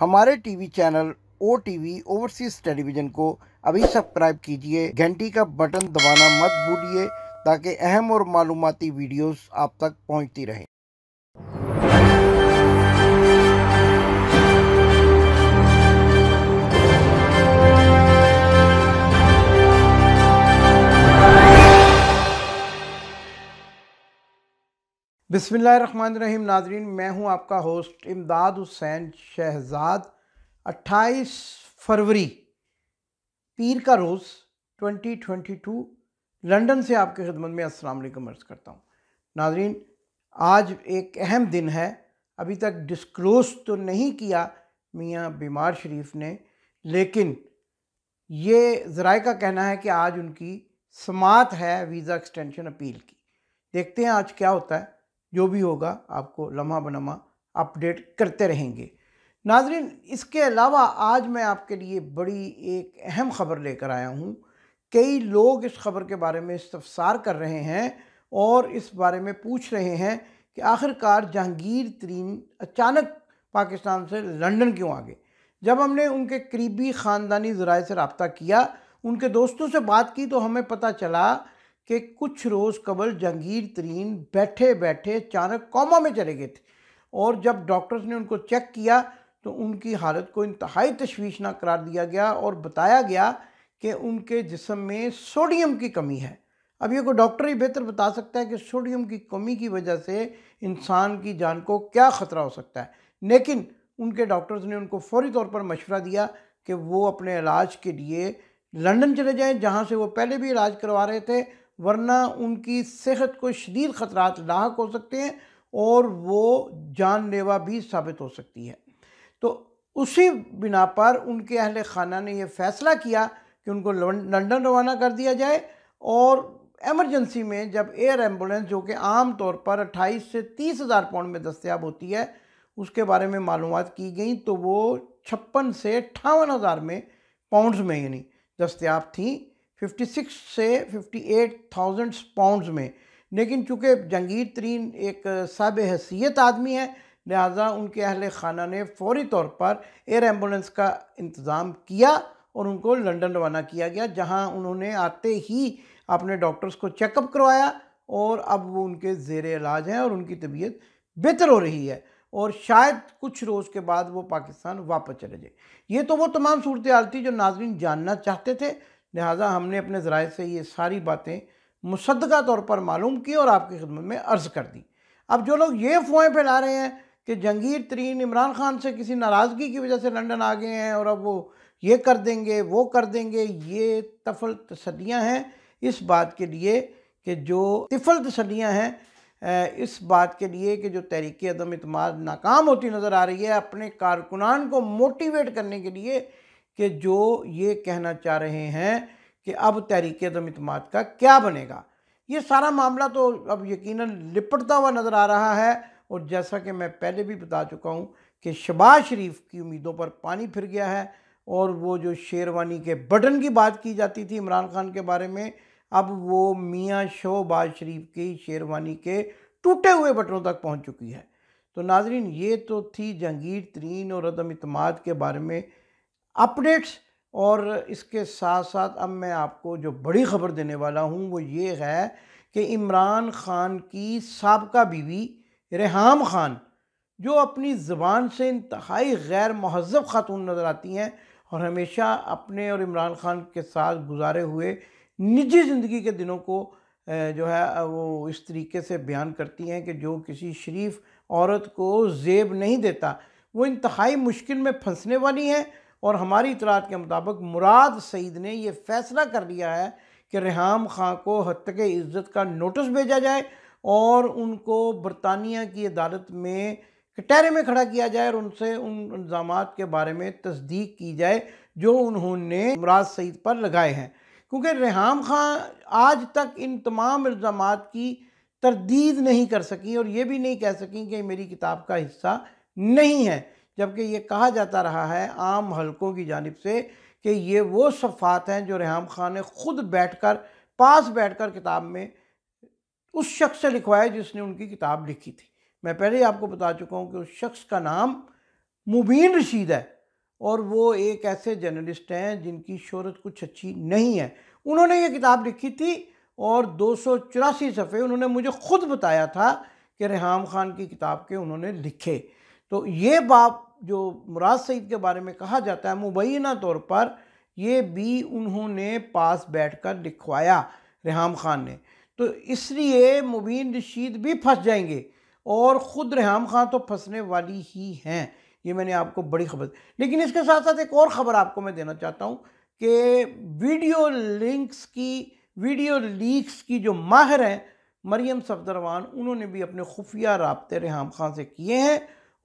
हमारे TV channel O TV overseas television को अभी सब्सक्राइब कीजिए घंटी का बटन दबाना मत भूलिए ताकि अहम और मालूमती वीडियोस आप तक पहुंचती रहे रहीम नाजरीन मैं हूं आपका होस्ट इमदाद हुसैन शहजाद 28 फरवरी पीर का रोज़ 2022 लंदन से आपके खिदमत में अस्सलाम वालेकुम अर्ज़ करता हूं नाजरीन आज एक अहम दिन है अभी तक डिस्क्लोज तो नहीं किया मियाँ बीमार शरीफ ने लेकिन ये ज़राए का कहना है कि आज उनकी समात है वीज़ा एक्सटेंशन अपील की देखते हैं आज क्या होता है जो भी होगा आपको लम्हा बनमा अपडेट करते रहेंगे नाजरीन इसके अलावा आज मैं आपके लिए बड़ी एक अहम ख़बर लेकर आया हूँ कई लोग इस खबर के बारे में इस्तफसार कर रहे हैं और इस बारे में पूछ रहे हैं कि आखिरकार जहांगीर तरीन अचानक पाकिस्तान से लंदन क्यों आ गए जब हमने उनके करीबी ख़ानदानी ज़राए से रबता किया उनके दोस्तों से बात की तो हमें पता चला कि कुछ रोज़ कबल जंगीर तरीन बैठे बैठे अचानक कॉमा में चले गए थे और जब डॉक्टर्स ने उनको चेक किया तो उनकी हालत को इंतहाई ना करार दिया गया और बताया गया कि उनके जिसम में सोडियम की कमी है अब ये कोई डॉक्टर ही बेहतर बता सकता है कि सोडियम की कमी की वजह से इंसान की जान को क्या ख़तरा हो सकता है लेकिन उनके डॉक्टर्स ने उनको फौरी तौर पर मशवरा दिया कि वो अपने इलाज के लिए लंदन चले जाएं जहाँ से वो पहले भी इलाज करवा रहे थे वरना उनकी सेहत को शदीद ख़तरात लाक हो सकते हैं और वो जानलेवा भी साबित हो सकती है तो उसी बिना पर उनके अहल खाना ने यह फ़ैसला किया कि उनको लंदन रवाना कर दिया जाए और एमरजेंसी में जब एयर एम्बुलेंस जो कि आम तौर पर 28 से तीस हज़ार पाउंड में दस्तियाब होती है उसके बारे में मालूम की गई तो वो छप्पन से अट्ठावन हज़ार में पाउंड्स में यानी दस्तियाब थी 56 से 58,000 पाउंड्स में लेकिन चूँकि जंगीर तरीन एक सब हैसीत आदमी है लिहाजा उनके अहल खाना ने फौरी तौर पर एयर एम्बुलेंस का इंतज़ाम किया और उनको लंदन रवाना किया गया जहां उन्होंने आते ही अपने डॉक्टर्स को चेकअप करवाया और अब वो उनके जेर इलाज हैं और उनकी तबीयत बेहतर हो रही है और शायद कुछ रोज़ के बाद वो पाकिस्तान वापस चले जाए ये तो वो तमाम सूरत हाल थी जो नाजरन जानना चाहते थे लिहाजा हमने अपने ज़राए से ये सारी बातें मुसदा तौर पर मालूम की और आपकी खिदमत में अर्ज़ कर दी अब जो लोग ये अफवाहें फैला रहे हैं कि जंगीर तरीन इमरान खान से किसी नाराज़गी की वजह से लंदन आ गए हैं और अब वो ये कर देंगे वो कर देंगे ये तफल तसलियाँ हैं इस बात के लिए कि जो तिफल तसलियाँ हैं इस बात के लिए कि जो तहरीक अदम अतमाद नाकाम होती नज़र आ रही है अपने कारकुनान को मोटिवेट करने के लिए कि जो ये कहना चाह रहे हैं कि अब तहरीक दम इतमाद का क्या बनेगा ये सारा मामला तो अब यकीनन लिपटता हुआ नज़र आ रहा है और जैसा कि मैं पहले भी बता चुका हूँ कि शबाज शरीफ की उम्मीदों पर पानी फिर गया है और वो जो शेरवानी के बटन की बात की जाती थी इमरान खान के बारे में अब वो मियाँ शोबाज शरीफ की शेरवानी के टूटे हुए बटनों तक पहुँच चुकी है तो नाजरीन ये तो थी जहंगीर तरीन और अदम इतमाद के बारे में अपडेट्स और इसके साथ साथ अब मैं आपको जो बड़ी ख़बर देने वाला हूँ वो ये है कि इमरान ख़ान की सबका बीवी रेहाम ख़ान जो अपनी ज़बान से इंतहाई गैर महजब खातून नज़र आती हैं और हमेशा अपने और इमरान ख़ान के साथ गुजारे हुए निजी ज़िंदगी के दिनों को जो है वो इस तरीके से बयान करती हैं कि जो किसी शरीफ औरत को जेब नहीं देता वो इंतहाई मुश्किल में फंसने वाली हैं और हमारी इतलात के मुताबिक मुराद सईद ने यह फैसला कर लिया है कि रेहम खां को हत्क इज़्ज़त का नोटिस भेजा जाए और उनको बरतानिया की अदालत में कटहरे में खड़ा किया जाए और उनसे उन इल्ज़ाम के बारे में तस्दीक की जाए जो उन्होंने मुराद सईद पर लगाए हैं क्योंकि रेहम खां आज तक इन तमाम इल्ज़ाम की तरदीद नहीं कर सकी और ये भी नहीं कह सकें कि मेरी किताब का हिस्सा नहीं है जबकि ये कहा जाता रहा है आम हलकों की जानब से कि ये वो सफ़ात हैं जो रेहम खान ने ख़ुद बैठ कर पास बैठ कर किताब में उस शख्स से लिखवाए जिसने उनकी किताब लिखी थी मैं पहले ही आपको बता चुका हूँ कि उस शख्स का नाम मुबीन रशीद है और वो एक ऐसे जर्नलिस्ट हैं जिनकी शहरत कुछ अच्छी नहीं है उन्होंने ये किताब लिखी थी और दो सौ चौरासी सफ़े उन्होंने मुझे ख़ुद बताया था कि रेहम ख़ान की किताब के उन्होंने लिखे तो ये बाप जो मुराद सईद के बारे में कहा जाता है मुबैना तौर पर ये भी उन्होंने पास बैठकर लिखवाया रेहम ख़ान ने तो इसलिए मुबीन रशीद भी फंस जाएंगे और ख़ुद रेहम ख़ान तो फंसने वाली ही हैं ये मैंने आपको बड़ी खबर लेकिन इसके साथ साथ एक और ख़बर आपको मैं देना चाहता हूँ कि वीडियो लिंक्स की वीडियो लीक्स की जो माहिर हैं मरियम सफदरवान उन्होंने भी अपने खुफिया रबते रेहम ख़ान से किए हैं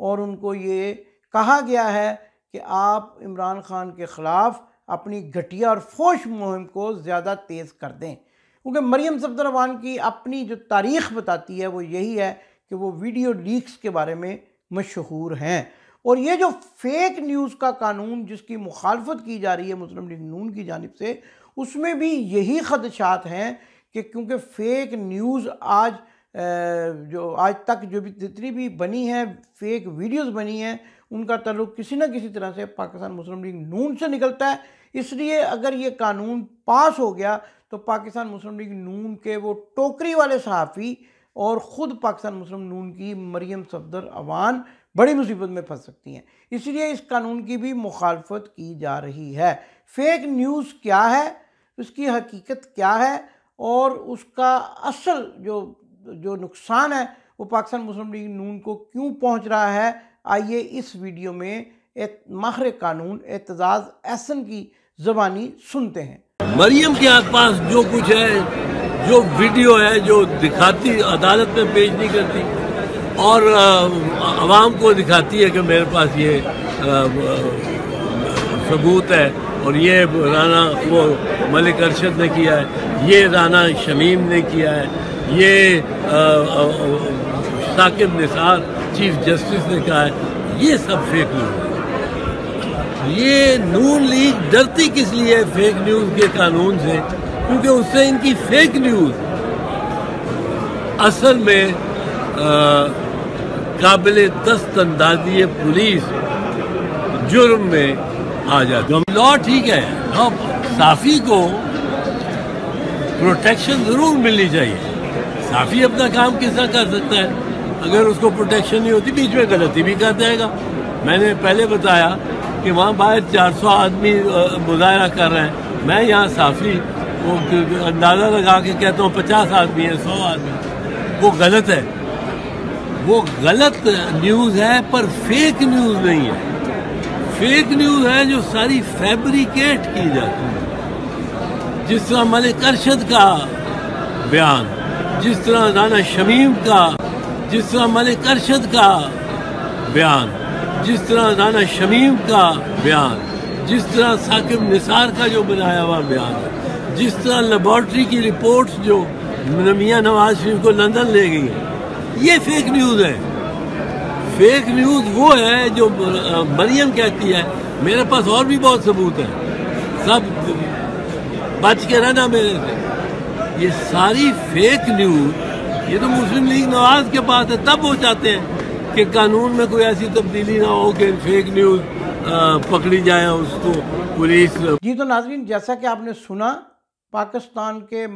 और उनको ये कहा गया है कि आप इमरान खान के ख़िलाफ़ अपनी घटिया और फोश मुहिम को ज़्यादा तेज़ कर दें क्योंकि मरीम सफदरवान की अपनी जो तारीख बताती है वो यही है कि वो वीडियो लीक्स के बारे में मशहूर हैं और ये जो फेक न्यूज़ का कानून जिसकी मुखालफत की जा रही है मुस्लिम लीग नून की जानब से उसमें भी यही खदशात हैं कि क्योंकि फ़ेक न्यूज़ आज जो आज तक जो भी जितनी भी बनी है फेक वीडियोस बनी हैं उनका तल्लुक किसी ना किसी तरह से पाकिस्तान मुस्लिम लीग नून से निकलता है इसलिए अगर ये कानून पास हो गया तो पाकिस्तान मुस्लिम लीग नून के वो टोकरी वाले सहाफ़ी और ख़ुद पाकिस्तान मुस्लिम नून की मरियम सफदर अवान बड़ी मुसीबत में फंस सकती हैं इसलिए इस कानून की भी मुखालफत की जा रही है फेक न्यूज़ क्या है उसकी हकीकत क्या है और उसका असल जो जो नुकसान है वो पाकिस्तान मुस्लिम लीग नून को क्यों पहुंच रहा है आइए इस वीडियो में माहर कानून एतजाज़ एहसन की जबानी सुनते हैं मरियम के आसपास जो कुछ है जो वीडियो है जो दिखाती अदालत में पेश नहीं करती और आवाम को दिखाती है कि मेरे पास ये सबूत है और ये राना वो मलिक अरशद ने किया है ये राना शमीम ने किया है ये साकिब निसार चीफ जस्टिस ने कहा है ये सब फेक न्यूज़ ये नून लीग डरती किस लिए है फेक न्यूज़ के कानून से क्योंकि उससे इनकी फेक न्यूज़ असल में काबिल दस्त अंदाजी पुलिस जुर्म में आ जाती है लॉ ठीक है हम साफी को प्रोटेक्शन ज़रूर मिलनी चाहिए साफी अपना काम किस तरह कर सकता है अगर उसको प्रोटेक्शन नहीं होती बीच में गलती भी कर जाएगा मैंने पहले बताया कि वहाँ बाहर चार सौ आदमी मुजाहरा कर रहे हैं मैं यहाँ साफी वो अंदाज़ा लगा के कहता हूँ पचास आदमी है सौ आदमी वो गलत है वो गलत न्यूज़ है पर फेक न्यूज़ नहीं है फेक न्यूज़ है जो सारी फैब्रिकेट की जाती है जिस तरह मलिक अरशद का बयान जिस तरह राना शमीम का जिस तरह मलिक अरशद का बयान जिस तरह राना शमीम का बयान जिस तरह साकिब निसार का जो बनाया हुआ बयान जिस तरह लेबॉर्ट्री की रिपोर्ट्स जो मियाँ नवाज शरीफ को लंदन ले गई है ये फेक न्यूज़ है फेक न्यूज़ वो है जो मरियम कहती है मेरे पास और भी बहुत सबूत है सब बच के रहना मेरे से ये सारी फेक न्यूज ये तो मुस्लिम लीग नवाज के पास है तब हो जाते हैं कि कानून में कोई ऐसी तब्दीली ना हो कि फेक न्यूज पकड़ी जाए उसको पुलिस जी तो नाजरीन जैसा कि आपने सुना पाकिस्तान के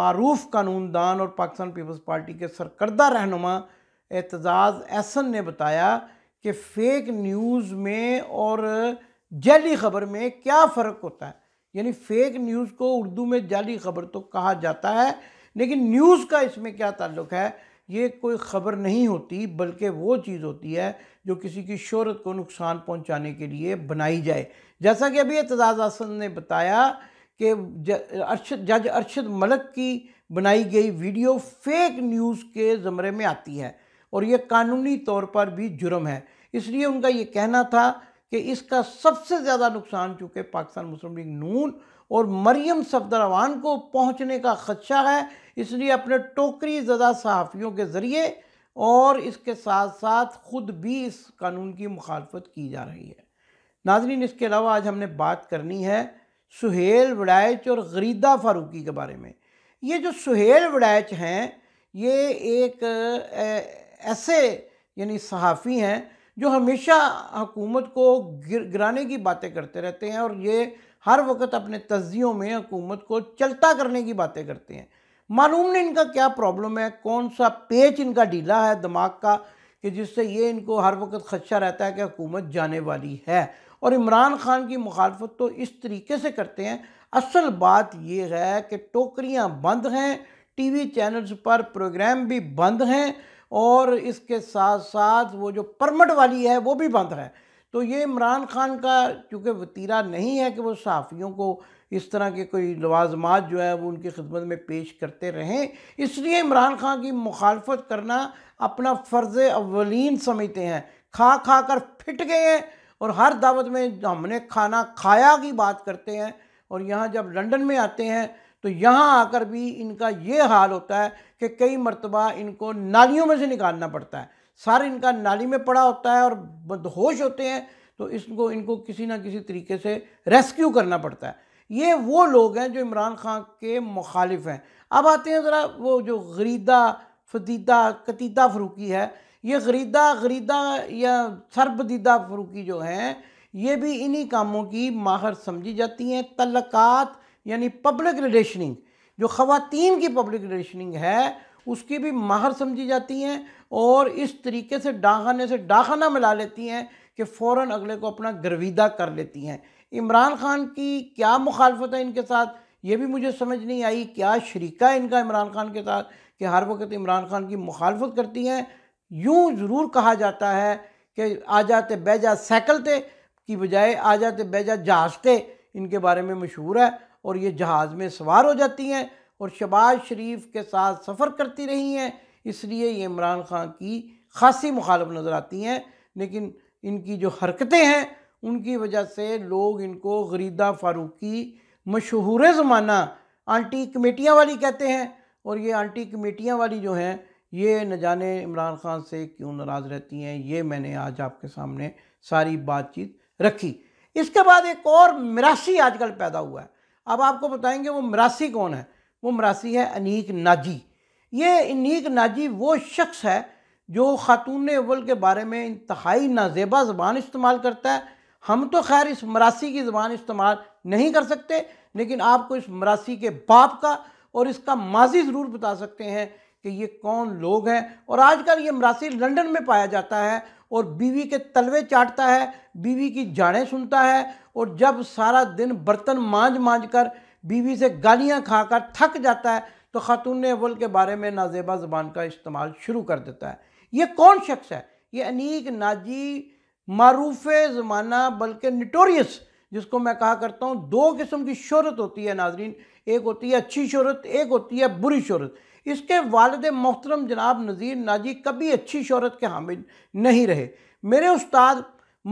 मरूफ कानूनदान और पाकिस्तान पीपल्स पार्टी के सरकर्दा रहनुमा एतजाज़ एहसन ने बताया कि फ़ेक न्यूज़ में और जैली ख़बर में क्या फ़र्क होता है यानी फेक न्यूज़ को उर्दू में जाली खबर तो कहा जाता है लेकिन न्यूज़ का इसमें क्या ताल्लुक है ये कोई ख़बर नहीं होती बल्कि वो चीज़ होती है जो किसी की शहरत को नुकसान पहुंचाने के लिए बनाई जाए जैसा कि अभी एतजाज़ हसन ने बताया कि अरशद जज अरशद मलक की बनाई गई वीडियो फेक न्यूज़ के ज़मरे में आती है और ये कानूनी तौर पर भी जुर्म है इसलिए उनका ये कहना था कि इसका सबसे ज़्यादा नुकसान चूँकि पाकिस्तान मुस्लिम लीग नून और मरियम सफदरवान को पहुँचने का खदशा है इसलिए अपने टोकरी ज़दा सहाफ़ियों के ज़रिए और इसके साथ साथ ख़ुद भी इस कानून की मुखालफत की जा रही है नाजरीन इसके अलावा आज हमने बात करनी है सुहेल वड़ाइच और गरीदा फारूकी के बारे में ये जो सुहेल वड़ाइच हैं ये एक ऐसे यानी सहाफ़ी हैं जो हमेशा हुकूमत को गिर गिराने की बातें करते रहते हैं और ये हर वक्त अपने तजियों में हुकूमत को चलता करने की बातें करते हैं मालूम नहीं इनका क्या प्रॉब्लम है कौन सा पेच इनका ढीला है दिमाग का कि जिससे ये इनको हर वक्त खदशा रहता है कि हुकूमत जाने वाली है और इमरान खान की मुखालफत तो इस तरीके से करते हैं असल बात यह है कि टोकरियाँ बंद हैं टीवी चैनल्स पर प्रोग्राम भी बंद हैं और इसके साथ साथ वो जो परमट वाली है वो भी बंद है तो ये इमरान खान का चूँकि वतीरा नहीं है कि वो सहाफ़ियों को इस तरह के कोई लवाजमात जो है वो उनकी खिदमत में पेश करते रहें इसलिए इमरान खान की मुखालफत करना अपना फ़र्ज़ अवलिन समझते हैं खा खा कर फिट गए हैं और हर दावत में हमने खाना खाया की बात करते हैं और यहाँ जब लंदन में आते हैं तो यहाँ आकर भी इनका ये हाल होता है कि कई मरतबा इनको नालियों में से निकालना पड़ता है सर इनका नाली में पड़ा होता है और बदहोश होते हैं तो इसको इनको किसी ना किसी तरीके से रेस्क्यू करना पड़ता है ये वो लोग हैं जो इमरान खान के मुखालिफ हैं अब आते हैं ज़रा वो जो गरीदा फदीदा कतीदा फरूकी है ये गरीदा गरीदा या सरबदीदा फरूकी जो हैं ये भी इन्हीं कामों की माहर समझी जाती हैं तलक़ात यानी पब्लिक रिलेशनिंग जो ख़वान की पब्लिक रिलेशनिंग है उसकी भी माहर समझी जाती हैं और इस तरीके से डाखाने से डाखाना मिला लेती हैं कि फ़ौर अगले को अपना गर्विदा कर लेती हैं इमरान खान की क्या मुखालफत है इनके साथ ये भी मुझे समझ नहीं आई क्या शरीका है इनका इमरान खान के साथ कि हर वक्त इमरान खान की मुखालफत करती हैं यूँ ज़रूर कहा जाता है कि आ जाते जा साइकिल थे की बजाय आ जाते बैजा जहाज थे इनके बारे में मशहूर है और ये जहाज़ में सवार हो जाती हैं और शबाज शरीफ के साथ सफ़र करती रही हैं इसलिए ये इमरान खान की खासी मुखालफ नज़र आती हैं लेकिन इनकी जो हरकतें हैं उनकी वजह से लोग इनको गरीदा फारूकी मशहूर ज़माना आंटी कमेटियाँ वाली कहते हैं और ये आंटी कमेटियाँ वाली जो हैं ये न जाने इमरान खान से क्यों नाराज़ रहती हैं ये मैंने आज आपके सामने सारी बातचीत रखी इसके बाद एक और मरासी आजकल पैदा हुआ है अब आपको बताएंगे वो मरासी कौन है वो मरासी है अनीक नाजी ये अनीक नाजी वो शख्स है जो ख़ातून अव्वल के बारे में इंतहाई नाजेबा ज़बान इस्तेमाल करता है हम तो खैर इस मरासी की ज़बान इस्तेमाल नहीं कर सकते लेकिन आपको इस मरासी के बाप का और इसका माजी ज़रूर बता सकते हैं कि ये कौन लोग हैं और आजकल ये मरासी लंदन में पाया जाता है और बीवी के तलवे चाटता है बीवी की जाड़ें सुनता है और जब सारा दिन बर्तन मांझ मांझ कर बीवी से गालियाँ खाकर थक जाता है तो ख़ातून अवल के बारे में नाजेबा ज़बान का इस्तेमाल शुरू कर देता है ये कौन शख्स है ये अनीक नाजी मरूफ ज़माना बल्कि निटोरियस जिसको मैं कहा करता हूँ दो किस्म की शहरत होती है नाजरीन एक होती है अच्छी शहरत एक होती है बुरी शहरत इसके वालद मोहतरम जनाब नज़ीर नाजी कभी अच्छी शहरत के हामिल नहीं रहे मेरे उस्ताद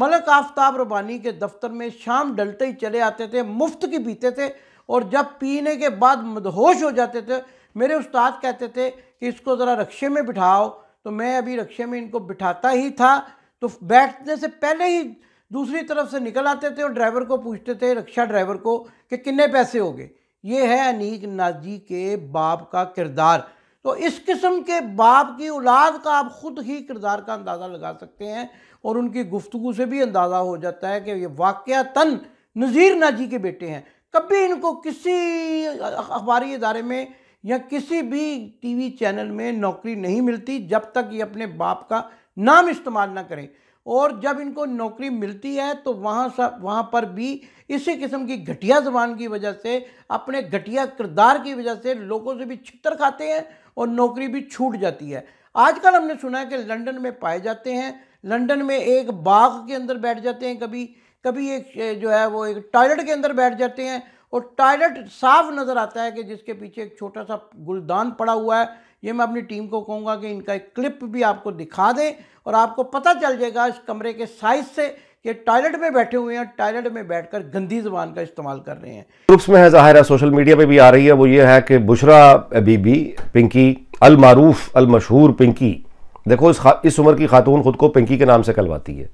मलक आफ्ताब रबानी के दफ्तर में शाम डलते ही चले आते थे मुफ्त की पीते थे और जब पीने के बाद मदहोश हो जाते थे मेरे उस्ताद कहते थे कि इसको ज़रा रक्शे में बिठाओ तो मैं अभी रक्शे में इनको बिठाता ही था तो बैठने से पहले ही दूसरी तरफ से निकल आते थे और ड्राइवर को पूछते थे रक्षा ड्राइवर को कि कितने पैसे हो गए ये है अनीक नाजी के बाप का किरदार तो इस किस्म के बाप की औलाद का आप ख़ुद ही किरदार का अंदाज़ा लगा सकते हैं और उनकी गुफ्तु से भी अंदाज़ा हो जाता है कि ये वाक़ता नज़ीर नाजी के बेटे हैं कभी इनको किसी अखबारी इदारे में या किसी भी टीवी चैनल में नौकरी नहीं मिलती जब तक ये अपने बाप का नाम इस्तेमाल ना करें और जब इनको नौकरी मिलती है तो वहाँ सब वहाँ पर भी इसी किस्म की घटिया ज़बान की वजह से अपने घटिया किरदार की वजह से लोगों से भी छितर खाते हैं और नौकरी भी छूट जाती है आजकल हमने सुना है कि लंदन में पाए जाते हैं लंदन में एक बाग के अंदर बैठ जाते हैं कभी कभी एक जो है वो एक टॉयलेट के अंदर बैठ जाते हैं और टॉयलेट साफ नज़र आता है कि जिसके पीछे एक छोटा सा गुलदान पड़ा हुआ है ये मैं अपनी टीम को कहूँगा कि इनका एक क्लिप भी आपको दिखा दें और आपको पता चल जाएगा इस कमरे के साइज़ से कि टॉयलेट में बैठे हुए हैं टॉयलेट में बैठकर गंदी जबान का इस्तेमाल कर रहे हैं ग्रुप्स में है जाहिर है सोशल मीडिया पे भी आ रही है वो ये है कि बुशरा अबीबी पिंकी अल अलमशहूर मशहूर पिंकी देखो इस इस उम्र की खातून खुद को पिंकी के नाम से कलवाती है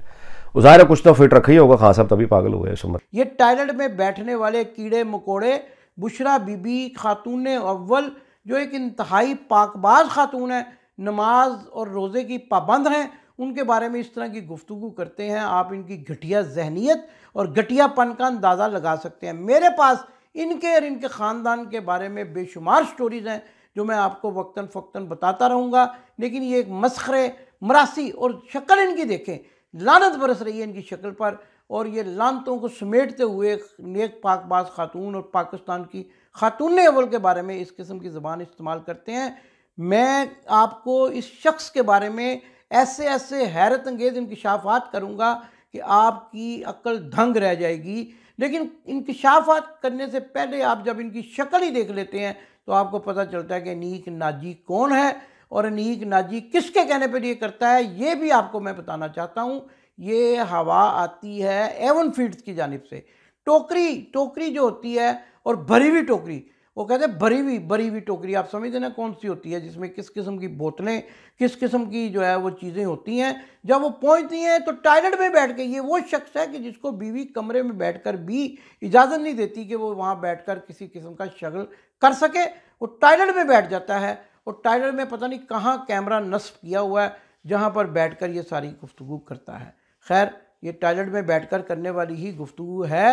ज़ाहिर कुछ तो फिट रखा ही होगा खान साहब तभी पागल हुए इस उम्र ये टॉयलेट में बैठने वाले कीड़े मकोड़े बुशरा बीबी खातून अव्वल जो एक इंतहाई पाकबाज ख़ातून है नमाज और रोज़े की पाबंद हैं उनके बारे में इस तरह की गुफ्तु करते हैं आप इनकी घटिया जहनीत और घटियापन का अंदाज़ा लगा सकते हैं मेरे पास इनके और इनके ख़ानदान के बारे में बेशुमार स्टोरीज़ हैं जो मैं आपको वक्ता फ़क्ता बताता रहूँगा लेकिन ये एक मसखरे मरासी और शक्ल इनकी देखें लानत बरस रही है इनकी शक्ल पर और ये लानतों को समेटते हुए नेक पाकबाज खातून और पाकिस्तान की खातून अवल के बारे में इस किस्म की ज़बान इस्तेमाल करते हैं मैं आपको इस शख्स के बारे में ऐसे ऐसे हैरत अंगेज़ इनकशाफात करूँगा कि आपकी अक्ल धंग रह जाएगी लेकिन इनकशाफात करने से पहले आप जब इनकी शक्ल ही देख लेते हैं तो आपको पता चलता है कि नीक नाजी कौन है और नीक नाजी किसके कहने पर ये करता है ये भी आपको मैं बताना चाहता हूँ ये हवा आती है एवन फीड्स की जानब से टोकरी टोकरी जो होती है और भरी हुई टोकरी वो कहते हैं भरी हुई भरी हुई टोकरी आप समझते ना कौन सी होती है जिसमें किस किस्म की बोतलें किस किस्म की जो है वो चीज़ें होती हैं जब वो पहुंचती हैं तो टॉयलेट में बैठ के ये वो शख्स है कि जिसको बीवी कमरे में बैठकर भी इजाज़त नहीं देती कि वो वहाँ बैठकर किसी किस्म का शगल कर सके वो टॉयलेट में बैठ जाता है और टॉयलेट में पता नहीं कहाँ कैमरा नस्ब किया हुआ है जहाँ पर बैठ कर ये सारी गुफ्तु करता है खैर ये टॉयलेट में बैठ कर करने वाली ही गुफ्तु है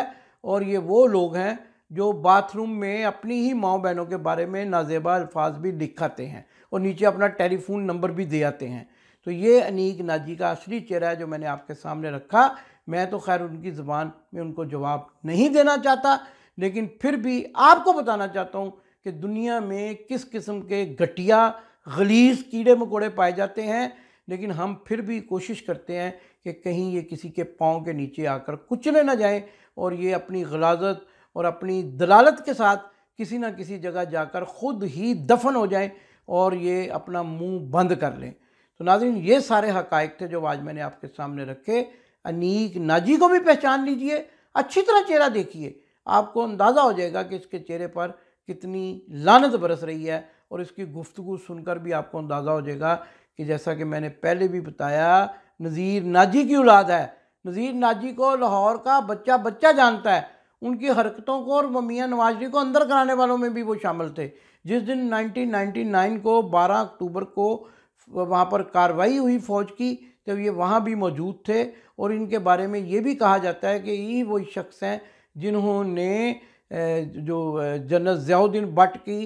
और ये वो लोग हैं जो बाथरूम में अपनी ही माओ बहनों के बारे में नाजेबा अल्फाज भी दिखाते हैं और नीचे अपना टेलीफोन नंबर भी दे आते हैं तो ये अनीक नाजी का असली चेहरा है जो मैंने आपके सामने रखा मैं तो खैर उनकी ज़बान में उनको जवाब नहीं देना चाहता लेकिन फिर भी आपको बताना चाहता हूँ कि दुनिया में किस किस्म के घटिया गलीस कीड़े मकोड़े पाए जाते हैं लेकिन हम फिर भी कोशिश करते हैं कि कहीं ये किसी के पाँव के नीचे आकर कुचले ना जाएँ और ये अपनी गलाजत और अपनी दलालत के साथ किसी ना किसी जगह जाकर ख़ुद ही दफन हो जाएं और ये अपना मुंह बंद कर लें तो नाजिन ये सारे हकायक थे जो आज मैंने आपके सामने रखे अनीक नाजी को भी पहचान लीजिए अच्छी तरह चेहरा देखिए आपको अंदाज़ा हो जाएगा कि इसके चेहरे पर कितनी लानत बरस रही है और इसकी गुफ्तु सुनकर भी आपको अंदाज़ा हो जाएगा कि जैसा कि मैंने पहले भी बताया नज़ीर नाजी की औलाद है नज़ीर नाजी को लाहौर का बच्चा बच्चा जानता है उनकी हरकतों को और मियाँ नवाजरी को अंदर कराने वालों में भी वो शामिल थे जिस दिन 1999 को 12 अक्टूबर को वहाँ पर कार्रवाई हुई फ़ौज की तब ये वहाँ भी मौजूद थे और इनके बारे में ये भी कहा जाता है कि ये वो शख्स हैं जिन्होंने जो जनरल जयाउद्दीन भट्ट की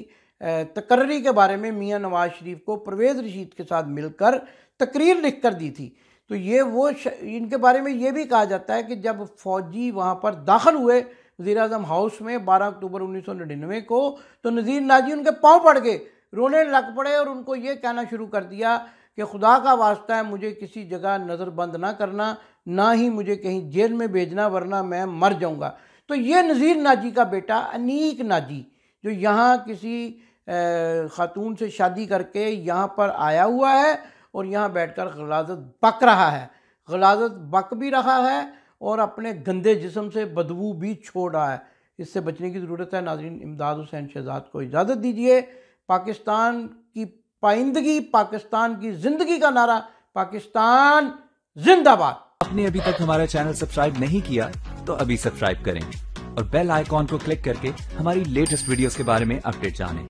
तकर्री के बारे में मियाँ नवाज शरीफ को परवेज़ रशीद के साथ मिलकर तकरीर लिख कर दी थी तो ये वो श... इनके बारे में ये भी कहा जाता है कि जब फ़ौजी वहाँ पर दाखिल हुए वजी अजम हाउस में 12 अक्टूबर 1999 को तो नज़ीर नाजी उनके पाँव पड़ गए रोने लग पड़े और उनको ये कहना शुरू कर दिया कि खुदा का वास्ता है मुझे किसी जगह नज़रबंद ना करना ना ही मुझे कहीं जेल में भेजना वरना मैं मर जाऊँगा तो ये नज़ीर नाजी का बेटा अनीक नाजी जो यहाँ किसी ख़ातून से शादी करके यहाँ पर आया हुआ है और यहाँ बैठकर गलाजत बक रहा है गलाजत बक भी रहा है और अपने गंदे जिसम से बदबू भी छोड़ रहा है इससे बचने की ज़रूरत है नाजरीन इमदाद हुसैन शहजाद को इजाज़त दीजिए पाकिस्तान की पाइंदगी पाकिस्तान की ज़िंदगी का नारा पाकिस्तान जिंदाबाद आपने अभी तक हमारा चैनल सब्सक्राइब नहीं किया तो अभी सब्सक्राइब करें और बेल आइकॉन को क्लिक करके हमारी लेटेस्ट वीडियोस के बारे में अपडेट जानें